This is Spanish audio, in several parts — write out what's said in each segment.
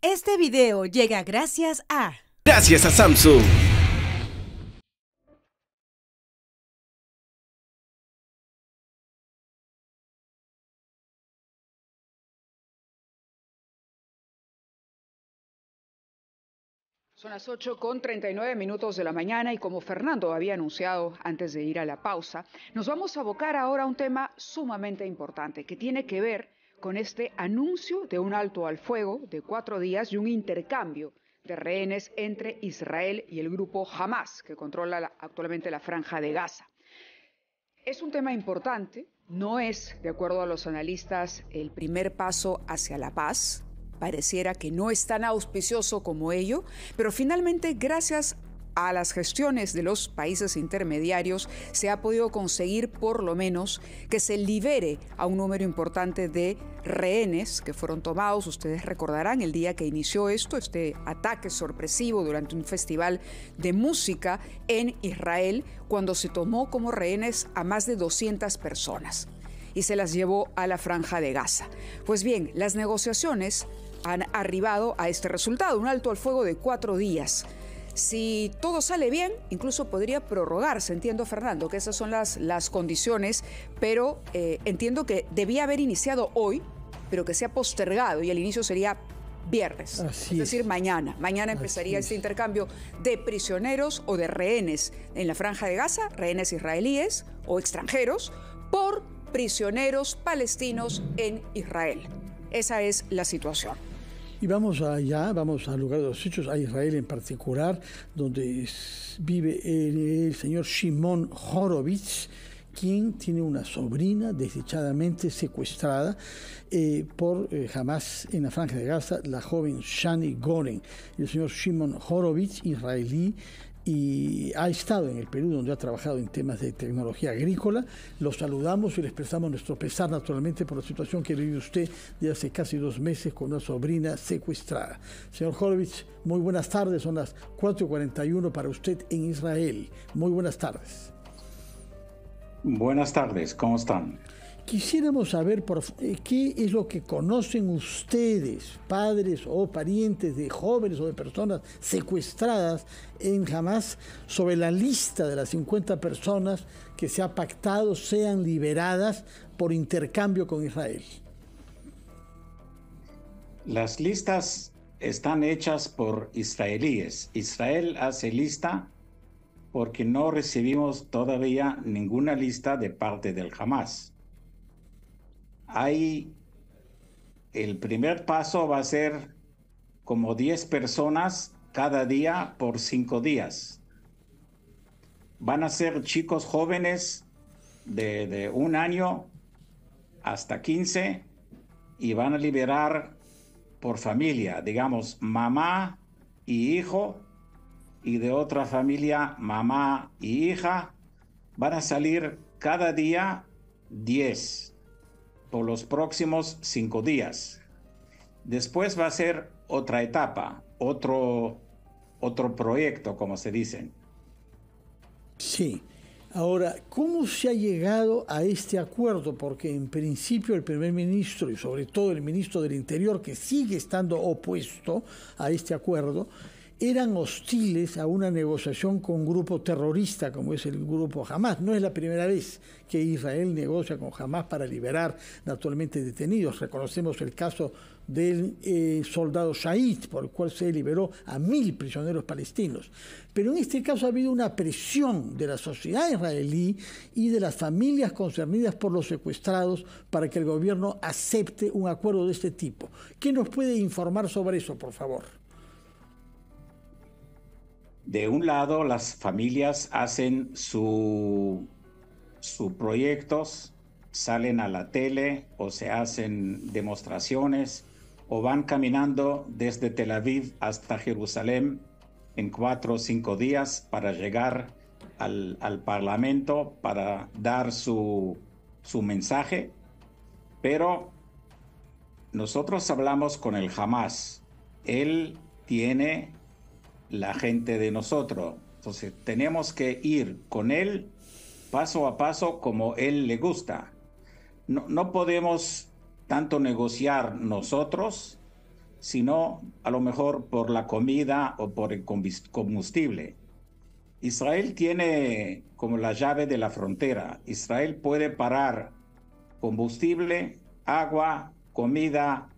Este video llega gracias a... Gracias a Samsung. Son las 8 con 39 minutos de la mañana y como Fernando había anunciado antes de ir a la pausa, nos vamos a abocar ahora a un tema sumamente importante que tiene que ver con este anuncio de un alto al fuego de cuatro días y un intercambio de rehenes entre Israel y el grupo Hamas, que controla actualmente la franja de Gaza. Es un tema importante, no es, de acuerdo a los analistas, el primer paso hacia la paz, pareciera que no es tan auspicioso como ello, pero finalmente gracias a las gestiones de los países intermediarios se ha podido conseguir por lo menos que se libere a un número importante de rehenes que fueron tomados. Ustedes recordarán el día que inició esto, este ataque sorpresivo durante un festival de música en Israel, cuando se tomó como rehenes a más de 200 personas y se las llevó a la franja de Gaza. Pues bien, las negociaciones han arribado a este resultado, un alto al fuego de cuatro días si todo sale bien, incluso podría prorrogarse, entiendo Fernando, que esas son las, las condiciones, pero eh, entiendo que debía haber iniciado hoy, pero que se ha postergado y el inicio sería viernes, es decir, mañana. Mañana empezaría este intercambio de prisioneros o de rehenes en la franja de Gaza, rehenes israelíes o extranjeros, por prisioneros palestinos en Israel. Esa es la situación. Y vamos allá, vamos al lugar de los hechos, a Israel en particular, donde vive el, señor Shimon Horowitz, quien tiene una sobrina desdichadamente secuestrada eh, por jamás eh, en la Franja de Gaza, la joven Shani Goren. El señor Shimon Horowitz, israelí, y ha estado en el Perú, donde ha trabajado en temas de tecnología agrícola. Lo saludamos y le expresamos nuestro pesar, naturalmente, por la situación que vive usted de hace casi dos meses con una sobrina secuestrada. Señor Horowitz, muy buenas tardes, son las 4.41 para usted en Israel. Muy buenas tardes. Buenas tardes, ¿cómo están? Quisiéramos saber eh, qué es lo que conocen ustedes, padres o parientes de jóvenes o de personas secuestradas en Hamas, sobre la lista de las 50 personas que se ha pactado sean liberadas por intercambio con Israel. Las listas están hechas por israelíes. Israel hace lista porque no recibimos todavía ninguna lista de parte del Hamas hay, el primer paso va a ser como 10 personas cada día por 5 días. Van a ser chicos jóvenes de, de un año hasta 15 y van a liberar por familia, digamos, mamá y hijo, y de otra familia, mamá y hija, van a salir cada día 10 por los próximos cinco días. Después va a ser otra etapa, otro, otro proyecto, como se dicen. Sí. Ahora, ¿cómo se ha llegado a este acuerdo? Porque en principio el primer ministro y sobre todo el ministro del Interior, que sigue estando opuesto a este acuerdo, eran hostiles a una negociación con un grupo terrorista como es el grupo Hamas. No es la primera vez que Israel negocia con Hamas para liberar naturalmente detenidos. Reconocemos el caso del eh, soldado Shahid por el cual se liberó a mil prisioneros palestinos. Pero en este caso ha habido una presión de la sociedad israelí y de las familias concernidas por los secuestrados para que el gobierno acepte un acuerdo de este tipo. ¿Qué nos puede informar sobre eso, por favor? de un lado las familias hacen sus proyectos, salen a la tele o se hacen demostraciones o van caminando desde Tel Aviv hasta Jerusalén en cuatro o cinco días para llegar al, Parlamento para dar su, su mensaje. Pero nosotros hablamos con el Hamas. Él tiene la gente de nosotros. Entonces tenemos que ir con Él paso a paso como Él le gusta. No, no podemos tanto negociar nosotros, sino a lo mejor por la comida o por el combustible. Israel tiene como la llave de la frontera. Israel puede parar combustible, agua, comida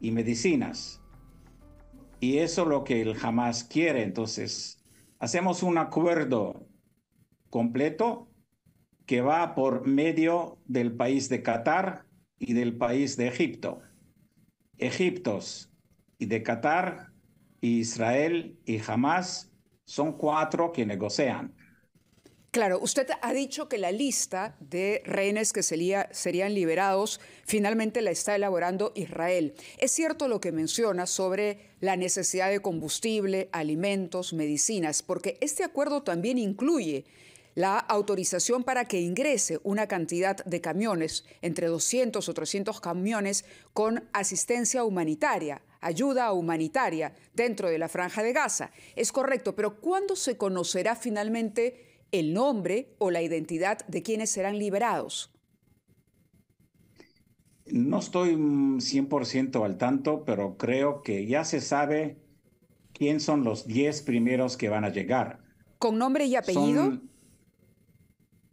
y medicinas. Y eso es lo que el Jamás quiere. Entonces, hacemos un acuerdo completo que va por medio del país de Qatar y del país de Egipto. Egiptos y de Qatar, Israel y Hamas son cuatro que negocian. Claro, usted ha dicho que la lista de rehenes que serían liberados finalmente la está elaborando Israel. Es cierto lo que menciona sobre la necesidad de combustible, alimentos, medicinas, porque este acuerdo también incluye la autorización para que ingrese una cantidad de camiones, entre 200 o 300 camiones, con asistencia humanitaria ayuda humanitaria dentro de la franja de Gaza. Es correcto, pero ¿cuándo se conocerá finalmente el nombre o la identidad de quienes serán liberados? No estoy 100% mm, al tanto, pero creo que ya se sabe quién son los 10 primeros que van a llegar. ¿Con nombre y apellido?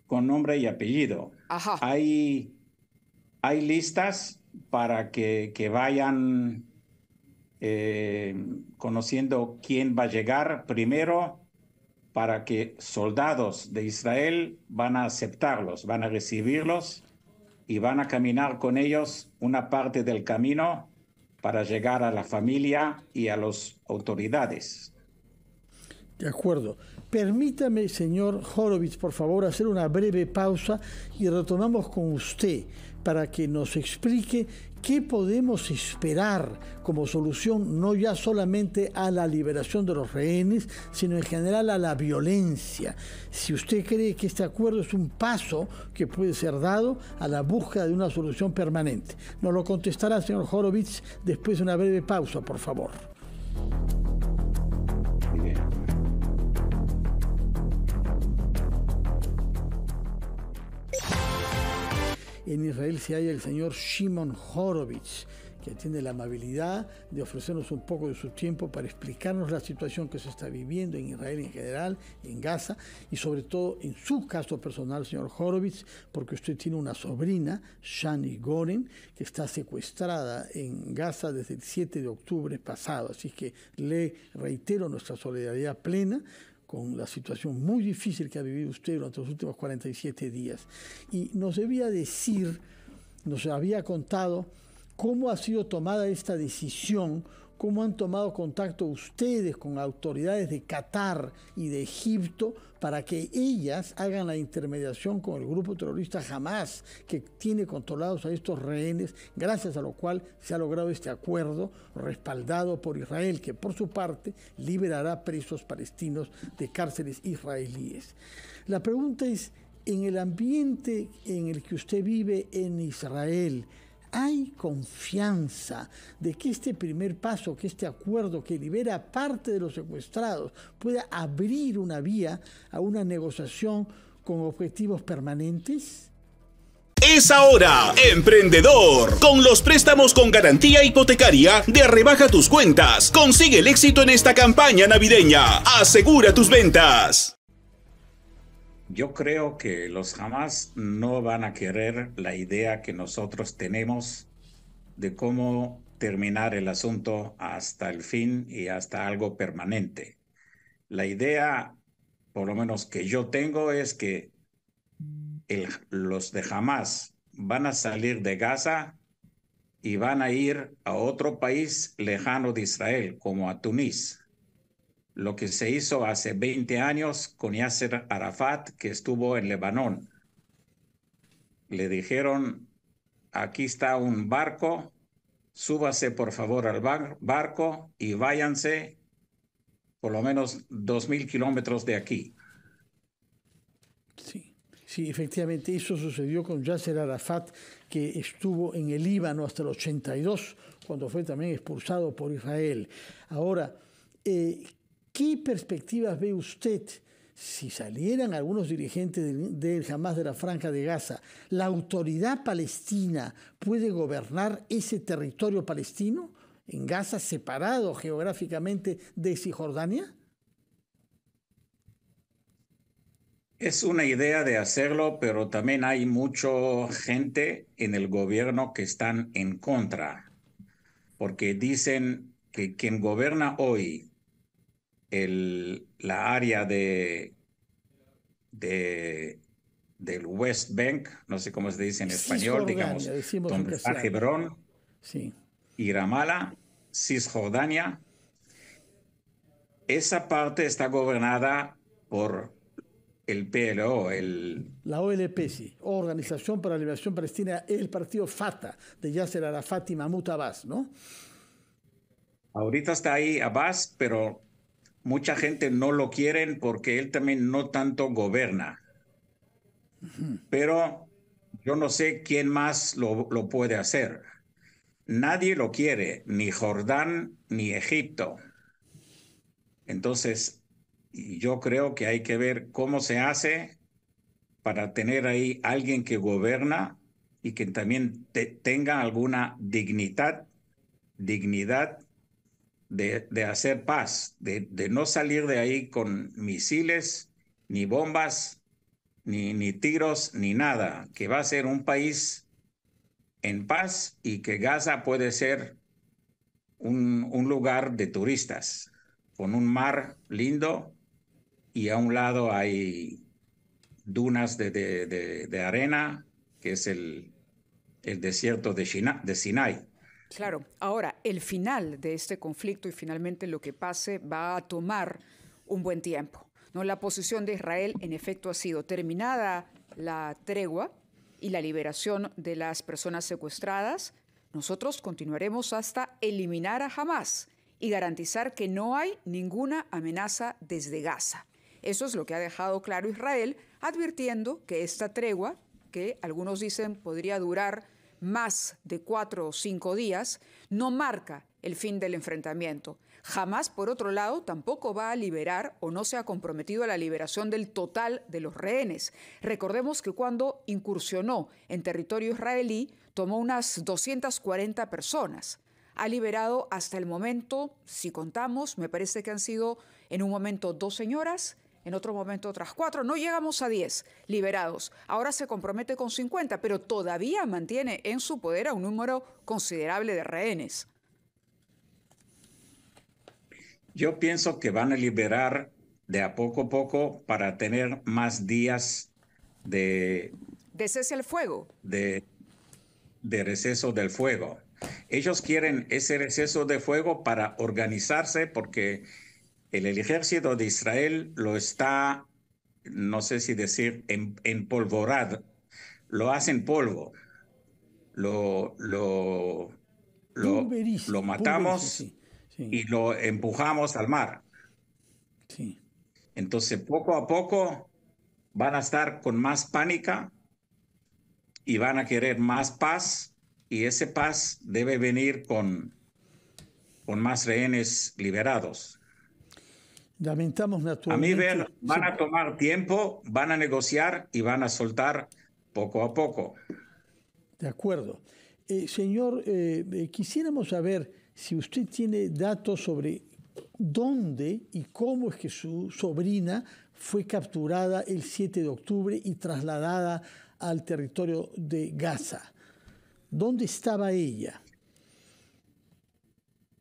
con nombre y apellido. Ajá. Hay, hay listas para que, vayan eh, conociendo quién va a llegar primero para que soldados de Israel van a aceptarlos, van a recibirlos y van a caminar con ellos una parte del camino para llegar a la familia y a las autoridades. De acuerdo. Permítame, señor Horowitz, por favor, hacer una breve pausa y retomamos con usted para que nos explique ¿Qué podemos esperar como solución no ya solamente a la liberación de los rehenes, sino en general a la violencia? Si usted cree que este acuerdo es un paso que puede ser dado a la búsqueda de una solución permanente. Nos lo contestará el señor Horowitz después de una breve pausa, por favor. En Israel se halla el señor Shimon Horowitz, que tiene la amabilidad de ofrecernos un poco de su tiempo para explicarnos la situación que se está viviendo en Israel en general, en Gaza y sobre todo en su caso personal, señor Horowitz, porque usted tiene una sobrina, Shani Goren, que está secuestrada en Gaza desde el 7 de octubre pasado. Así que le reitero nuestra solidaridad plena con la situación muy difícil que ha vivido usted durante los últimos 47 días. Y nos debía decir, nos había contado cómo ha sido tomada esta decisión cómo han tomado contacto ustedes con autoridades de Qatar y de Egipto para que ellas hagan la intermediación con el grupo terrorista Hamas, que tiene controlados a estos rehenes, gracias a lo cual se ha logrado este acuerdo respaldado por Israel, que por su parte liberará presos palestinos de cárceles israelíes. La pregunta es, en el ambiente en el que usted vive en Israel, hay confianza de que este primer paso, que este acuerdo que libera parte de los secuestrados pueda abrir una vía a una negociación con objetivos permanentes? Es ahora, emprendedor. Con los préstamos con garantía hipotecaria de rebaja tus cuentas. Consigue el éxito en esta campaña navideña. Asegura tus ventas. Yo creo que los jamás no van a querer la idea que nosotros tenemos de cómo terminar el asunto hasta el fin y hasta algo permanente. La idea, por lo menos que yo tengo, es que los de jamás van a salir de Gaza y van a ir a otro país lejano de Israel, como a Tunís lo que se hizo hace 20 años con Yasser Arafat, que estuvo en Lebanon. Le dijeron, aquí está un barco, súbase por favor al barco y váyanse por lo menos 2.000 kilómetros de aquí. Sí, sí, efectivamente eso sucedió con Yasser Arafat, que estuvo en el Líbano hasta el 82, cuando fue también expulsado por Israel. Ahora, eh, ¿Qué perspectivas ve usted si salieran algunos dirigentes del, Hamas de la Franja de Gaza? ¿La autoridad palestina puede gobernar ese territorio palestino en Gaza separado geográficamente de Cisjordania? Es una idea de hacerlo, pero también hay mucha gente en el gobierno que están en contra, porque dicen que quien gobierna hoy el, la área de, del West Bank, no sé cómo se dice en español, digamos, donde está Hebrón sí. y Cisjordania. Esa parte está gobernada por el PLO, el... La OLP, sí, Organización para la Liberación Palestina, el partido FATA, de Yasser Arafat y Mahmoud Abbas, ¿no? Ahorita está ahí Abbas, pero mucha gente no lo quieren porque él también no tanto gobierna. Pero yo no sé quién más lo, puede hacer. Nadie lo quiere, ni Jordán ni Egipto. Entonces, yo creo que hay que ver cómo se hace para tener ahí alguien que gobierna y que también tenga alguna dignidad, dignidad de, hacer paz, de, no salir de ahí con misiles, ni bombas, ni, ni tiros, ni nada, que va a ser un país en paz y que Gaza puede ser un, lugar de turistas, con un mar lindo y a un lado hay dunas de, de, arena, que es el, desierto de, de Sinai. Claro, ahora el final de este conflicto y finalmente lo que pase va a tomar un buen tiempo. ¿no? La posición de Israel en efecto ha sido terminada la tregua y la liberación de las personas secuestradas. Nosotros continuaremos hasta eliminar a Hamas y garantizar que no hay ninguna amenaza desde Gaza. Eso es lo que ha dejado claro Israel, advirtiendo que esta tregua, que algunos dicen podría durar más de cuatro o cinco días no marca el fin del enfrentamiento. Jamás, por otro lado, tampoco va a liberar o no se ha comprometido a la liberación del total de los rehenes. Recordemos que cuando incursionó en territorio israelí, tomó unas 240 personas. Ha liberado hasta el momento, si contamos, me parece que han sido en un momento dos señoras en otro momento otras cuatro, no llegamos a diez liberados. Ahora se compromete con 50, pero todavía mantiene en su poder a un número considerable de rehenes. Yo pienso que van a liberar de a poco a poco para tener más días de... De cese el fuego. De, de receso del fuego. Ellos quieren ese receso de fuego para organizarse porque el, ejército de Israel lo está, no sé si decir, en, em, empolvorado, lo hacen polvo, lo, lo, lo, matamos y lo empujamos al mar. Entonces, poco a poco van a estar con más pánica y van a querer más paz y ese paz debe venir con, con más rehenes liberados. Lamentamos naturalmente. A mí ver, van a tomar tiempo, van a negociar y van a soltar poco a poco. De acuerdo. Eh, señor, eh, eh, quisiéramos saber si usted tiene datos sobre dónde y cómo es que su sobrina fue capturada el 7 de octubre y trasladada al territorio de Gaza. ¿Dónde estaba ella?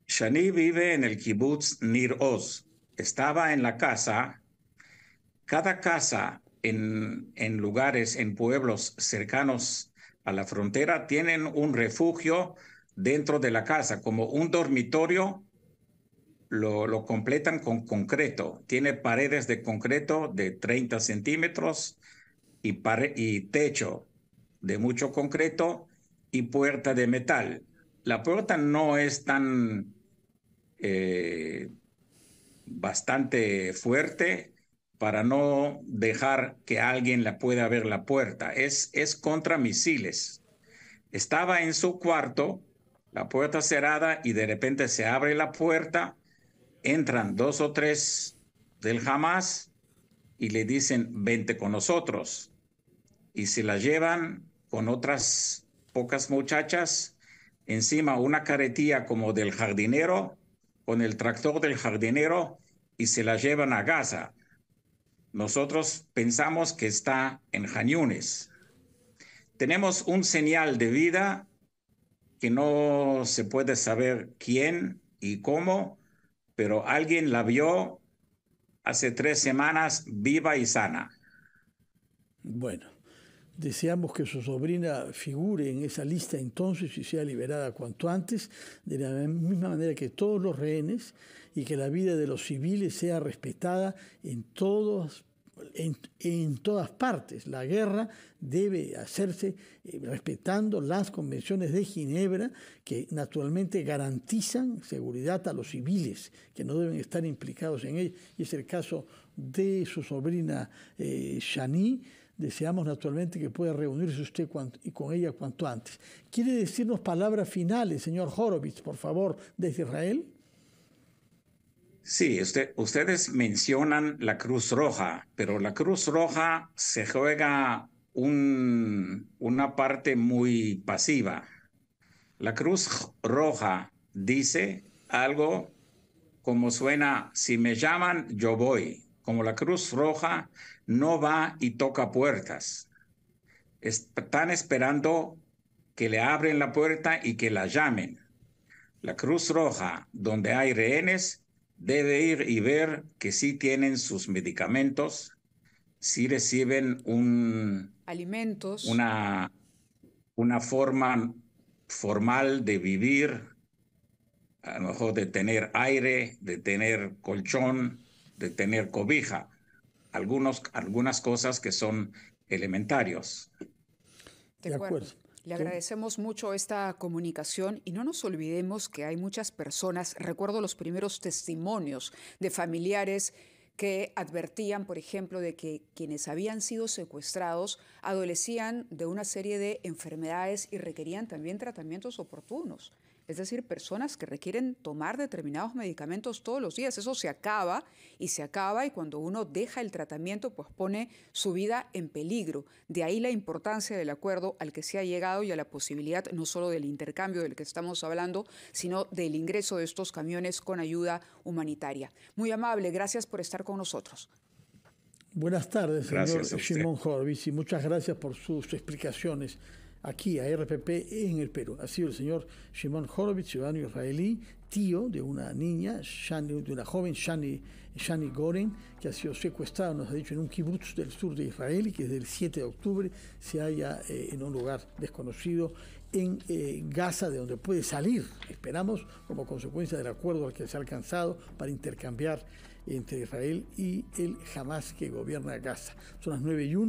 Shani vive en el kibbutz Nir Oz, estaba en la casa, cada casa en, en lugares, en pueblos cercanos a la frontera, tienen un refugio dentro de la casa, como un dormitorio lo, completan con concreto. Tiene paredes de concreto de 30 centímetros y, y techo de mucho concreto y puerta de metal. La puerta no es tan eh, bastante fuerte para no dejar que alguien la pueda ver la puerta. Es, es contra misiles. Estaba en su cuarto, la puerta cerrada y de repente se abre la puerta, entran dos o tres del Hamas y le dicen, vente con nosotros. Y se la llevan con otras pocas muchachas, encima una caretilla como del jardinero, con el tractor del jardinero, y se la llevan a casa. Nosotros pensamos que está en Jañunes. Tenemos un señal de vida que no se puede saber quién y cómo, pero alguien la vio hace tres semanas viva y sana. Bueno. Deseamos que su sobrina figure en esa lista entonces y sea liberada cuanto antes, de la misma manera que todos los rehenes, y que la vida de los civiles sea respetada en todos en, todas partes. La guerra debe hacerse eh, respetando las convenciones de Ginebra que naturalmente garantizan seguridad a los civiles que no deben estar implicados en ella. Y es el caso de su sobrina eh, Shani, Deseamos naturalmente que pueda reunirse usted y con ella cuanto antes. ¿Quiere decirnos palabras finales, señor Horowitz, por favor, desde Israel? Sí, ustedes mencionan la Cruz Roja, pero la Cruz Roja se juega un, una parte muy pasiva. La Cruz Roja dice algo como suena, si me llaman, yo voy. Como la Cruz Roja no va y toca puertas. Están esperando que le abren la puerta y que la llamen. La Cruz Roja, donde hay rehenes, debe ir y ver que sí tienen sus medicamentos, si reciben un alimentos, una una forma formal de vivir, a lo mejor de tener aire, de tener colchón, de tener cobija algunos, algunas cosas que son elementarios. De acuerdo. Le agradecemos mucho esta comunicación y no nos olvidemos que hay muchas personas, recuerdo los primeros testimonios de familiares que advertían, por ejemplo, de que quienes habían sido secuestrados adolecían de una serie de enfermedades y requerían también tratamientos oportunos es decir, personas que requieren tomar determinados medicamentos todos los días. Eso se acaba y se acaba y cuando uno deja el tratamiento, pues pone su vida en peligro. De ahí la importancia del acuerdo al que se ha llegado y a la posibilidad no solo del intercambio del que estamos hablando, sino del ingreso de estos camiones con ayuda humanitaria. Muy amable, gracias por estar con nosotros. Buenas tardes, señor Simón Horvitz, y muchas gracias por sus explicaciones aquí a RPP en el Perú. Ha sido el señor Shimon Horowitz, ciudadano israelí, tío de una niña, de una joven, Shani, Shani Goren, que ha sido secuestrado nos ha dicho, en un kibutz del sur de Israel y que desde el 7 de octubre se halla eh, en un lugar desconocido en eh, Gaza, de donde puede salir, esperamos, como consecuencia del acuerdo al que se ha alcanzado para intercambiar entre Israel y el Hamas que gobierna Gaza. Son las 9 y 1.